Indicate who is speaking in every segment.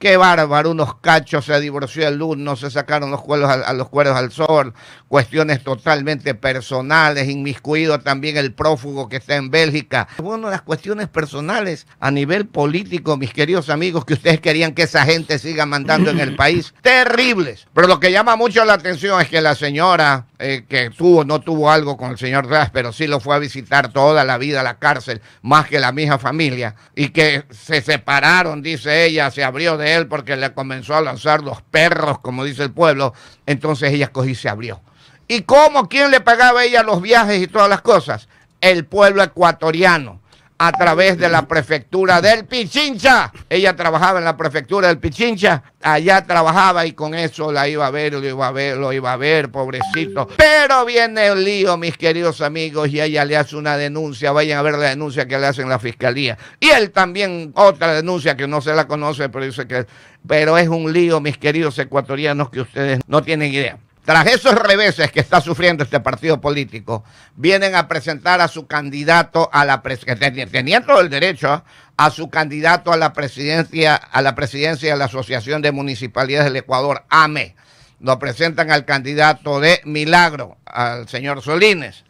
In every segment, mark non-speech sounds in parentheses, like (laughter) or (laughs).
Speaker 1: Qué bárbaro, unos cachos, se divorció el no se sacaron los cueros a, al sol, cuestiones totalmente personales, inmiscuido también el prófugo que está en Bélgica. Bueno, las cuestiones personales a nivel político, mis queridos amigos, que ustedes querían que esa gente siga mandando en el (laughs) país, terribles. Pero lo que llama mucho la atención es que la señora eh, que tuvo, no tuvo algo con el señor Ras, pero sí lo fue a visitar toda la vida a la cárcel, más que la misma familia, y que se separaron, dice ella, se abrió de porque le comenzó a lanzar los perros, como dice el pueblo. Entonces ella cogió y se abrió. ¿Y cómo? ¿Quién le pagaba a ella los viajes y todas las cosas? El pueblo ecuatoriano a través de la prefectura del Pichincha. Ella trabajaba en la prefectura del Pichincha, allá trabajaba y con eso la iba a ver, lo iba a ver, lo iba a ver, pobrecito. Pero viene el lío, mis queridos amigos, y ella le hace una denuncia, vayan a ver la denuncia que le hacen la fiscalía. Y él también otra denuncia que no se la conoce, pero dice que pero es un lío, mis queridos ecuatorianos, que ustedes no tienen idea. Tras esos reveses que está sufriendo este partido político, vienen a presentar a su candidato a la presidencia, teniendo el derecho a su candidato a la presidencia, a la presidencia de la Asociación de Municipalidades del Ecuador, AME. Lo presentan al candidato de Milagro, al señor Solines.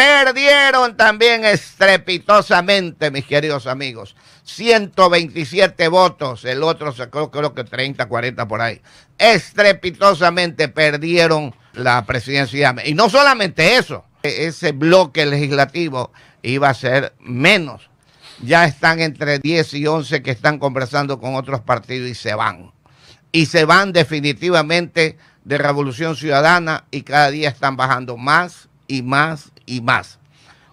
Speaker 1: Perdieron también estrepitosamente, mis queridos amigos. 127 votos, el otro creo que 30, 40 por ahí. Estrepitosamente perdieron la presidencia. Y no solamente eso, e-, ese bloque legislativo iba a ser menos. Ya están entre 10 y 11 que están conversando con otros partidos y se van. Y se van definitivamente de Revolución Ciudadana y cada día están bajando más y más y más.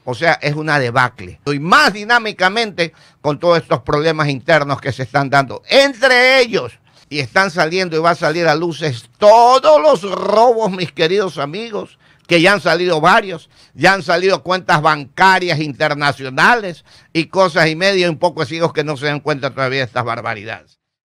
Speaker 1: O sea, es una debacle. Y más dinámicamente con todos estos problemas internos que se están dando. Entre ellos, y están saliendo y va a salir a luces todos los robos, mis queridos amigos, que ya han salido varios, ya han salido cuentas bancarias internacionales y cosas y medio, un poco sido que no se dan cuenta todavía de estas barbaridades.